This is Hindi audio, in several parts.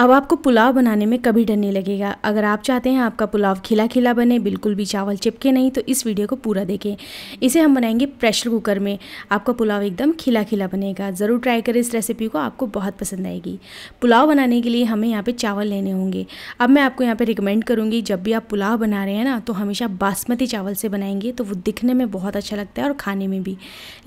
अब आपको पुलाव बनाने में कभी डर नहीं लगेगा अगर आप चाहते हैं आपका पुलाव खिला खिला बने बिल्कुल भी चावल चिपके नहीं तो इस वीडियो को पूरा देखें इसे हम बनाएंगे प्रेशर कुकर में आपका पुलाव एकदम खिला खिला बनेगा ज़रूर ट्राई करें इस रेसिपी को आपको बहुत पसंद आएगी पुलाव बनाने के लिए हमें यहाँ पर चावल लेने होंगे अब मैं आपको यहाँ पर रिकमेंड करूँगी जब भी आप पुलाव बना रहे हैं ना तो हमेशा बासमती चावल से बनाएंगे तो वो दिखने में बहुत अच्छा लगता है और खाने में भी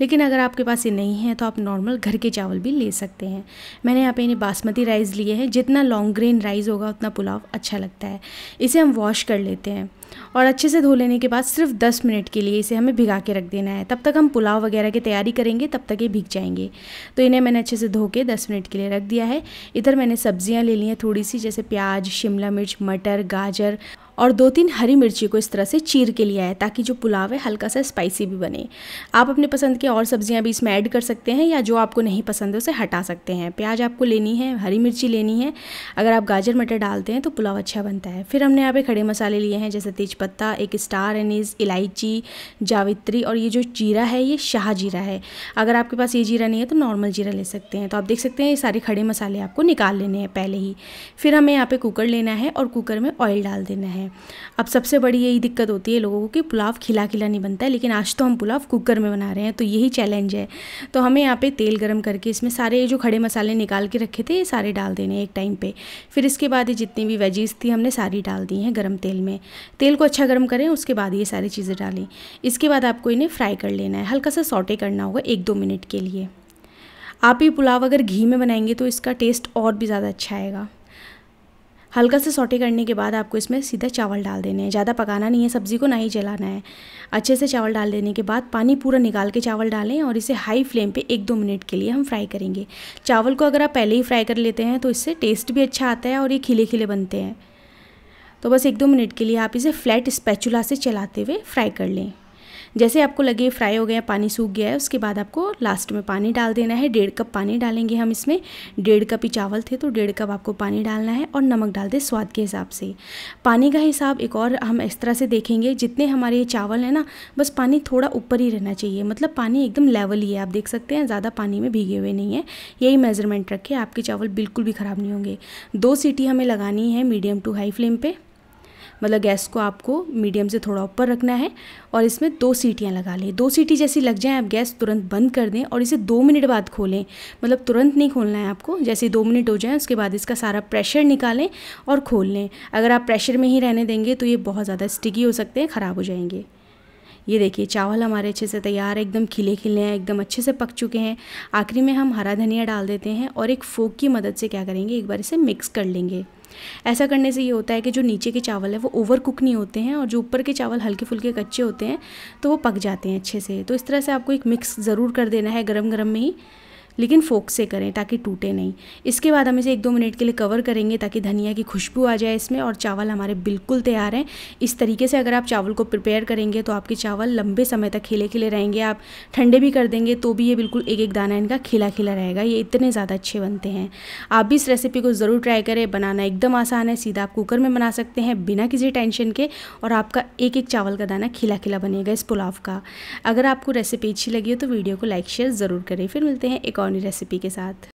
लेकिन अगर आपके पास ये नहीं है तो आप नॉर्मल घर के चावल भी ले सकते हैं मैंने यहाँ पर इन्हें बासमती राइस लिए हैं जितना जितना लॉन्ग ग्रेन राइस होगा उतना पुलाव अच्छा लगता है इसे हम वॉश कर लेते हैं और अच्छे से धो लेने के बाद सिर्फ 10 मिनट के लिए इसे हमें भिगा के रख देना है तब तक हम पुलाव वगैरह की तैयारी करेंगे तब तक ये भीग जाएंगे तो इन्हें मैंने अच्छे से धो के 10 मिनट के लिए रख दिया है इधर मैंने सब्जियां ले ली हैं थोड़ी सी जैसे प्याज शिमला मिर्च मटर गाजर और दो तीन हरी मिर्ची को इस तरह से चीर के लिया है ताकि जो पुलाव है हल्का सा स्पाइसी भी बने आप अपने पसंद के और सब्जियां भी इसमें ऐड कर सकते हैं या जो आपको नहीं पसंद है उसे हटा सकते हैं प्याज आपको लेनी है हरी मिर्ची लेनी है अगर आप गाजर मटर डालते हैं तो पुलाव अच्छा बनता है फिर हमने यहाँ पे खड़े मसाले लिए हैं जैसे तेजपत्ता एक स्टार एनिस इलायची जावित्री और ये जो जीरा है ये शाह जीरा है अगर आपके पास ये जीरा नहीं है तो नॉर्मल जीरा ले सकते हैं तो आप देख सकते हैं ये सारे खड़े मसाले आपको निकाल लेने हैं पहले ही फिर हमें यहाँ पर कुकर लेना है और कुकर में ऑयल डाल देना है हैं अब सबसे बड़ी यही दिक्कत होती है लोगों को कि पुलाव खिला खिला नहीं बनता है लेकिन आज तो हम पुलाव कुकर में बना रहे हैं तो यही चैलेंज है तो हमें यहाँ पे तेल गरम करके इसमें सारे जो खड़े मसाले निकाल के रखे थे ये सारे डाल देने एक टाइम पर फिर इसके बाद ये जितनी भी वेजीज थी हमने सारी डाल दी हैं गर्म तेल में तेल को अच्छा गर्म करें उसके बाद ये सारी चीज़ें डालें इसके बाद आपको इन्हें फ्राई कर लेना है हल्का सा सॉटे करना होगा एक दो मिनट के लिए आप ये पुलाव अगर घी में बनाएंगे तो इसका टेस्ट और भी ज़्यादा अच्छा आएगा हल्का से सोटे करने के बाद आपको इसमें सीधा चावल डाल देने हैं ज़्यादा पकाना नहीं है सब्ज़ी को ना ही जलाना है अच्छे से चावल डाल देने के बाद पानी पूरा निकाल के चावल डालें और इसे हाई फ्लेम पे एक दो मिनट के लिए हम फ्राई करेंगे चावल को अगर आप पहले ही फ्राई कर लेते हैं तो इससे टेस्ट भी अच्छा आता है और ये खिले खिले बनते हैं तो बस एक दो मिनट के लिए आप इसे फ्लैट स्पैचुला से चलाते हुए फ्राई कर लें जैसे आपको लगे फ्राई हो गया पानी सूख गया है उसके बाद आपको लास्ट में पानी डाल देना है डेढ़ कप पानी डालेंगे हम इसमें डेढ़ कप ही चावल थे तो डेढ़ कप आपको पानी डालना है और नमक डाल दे स्वाद के हिसाब से पानी का हिसाब एक और हम इस तरह से देखेंगे जितने हमारे ये चावल हैं ना बस पानी थोड़ा ऊपर ही रहना चाहिए मतलब पानी एकदम लेवल ही है आप देख सकते हैं ज़्यादा पानी में भीगे हुए नहीं है यही मेज़रमेंट रखें आपके चावल बिल्कुल भी ख़राब नहीं होंगे दो सीटी हमें लगानी है मीडियम टू हाई फ्लेम पर मतलब गैस को आपको मीडियम से थोड़ा ऊपर रखना है और इसमें दो सीटियाँ लगा लें दो सीटी जैसी लग जाए आप गैस तुरंत बंद कर दें और इसे दो मिनट बाद खोलें मतलब तुरंत नहीं खोलना है आपको जैसे दो मिनट हो जाए उसके बाद इसका सारा प्रेशर निकालें और खोल लें अगर आप प्रेशर में ही रहने देंगे तो ये बहुत ज़्यादा स्टिकी हो सकते हैं ख़राब हो जाएंगे ये देखिए चावल हमारे अच्छे से तैयार है एकदम खिले खिले हैं एकदम अच्छे से पक चुके हैं आखिरी में हम हरा धनिया डाल देते हैं और एक फोक की मदद से क्या करेंगे एक बार इसे मिक्स कर लेंगे ऐसा करने से ये होता है कि जो नीचे के चावल है वो ओवर कुक नहीं होते हैं और जो ऊपर के चावल हल्के फुल्के कच्चे होते हैं तो वो पक जाते हैं अच्छे से तो इस तरह से आपको एक मिक्स ज़रूर कर देना है गर्म गर्म में ही लेकिन फोक से करें ताकि टूटे नहीं इसके बाद हम इसे एक दो मिनट के लिए कवर करेंगे ताकि धनिया की खुशबू आ जाए इसमें और चावल हमारे बिल्कुल तैयार हैं इस तरीके से अगर आप चावल को प्रिपेयर करेंगे तो आपके चावल लंबे समय तक खिले खिले रहेंगे आप ठंडे भी कर देंगे तो भी ये बिल्कुल एक एक दाना इनका खिला खिला रहेगा ये इतने ज़्यादा अच्छे बनते हैं आप भी इस रेसिपी को ज़रूर ट्राई करें बनाना एकदम आसान है सीधा आप कुकर में बना सकते हैं बिना किसी टेंशन के और आपका एक एक चावल का दाना खिला खिला बनेगा इस पुलाव का अगर आपको रेसिपी अच्छी लगी हो तो वीडियो को लाइक शेयर ज़रूर करें फिर मिलते हैं एक और कॉर्नी रेसिपी के साथ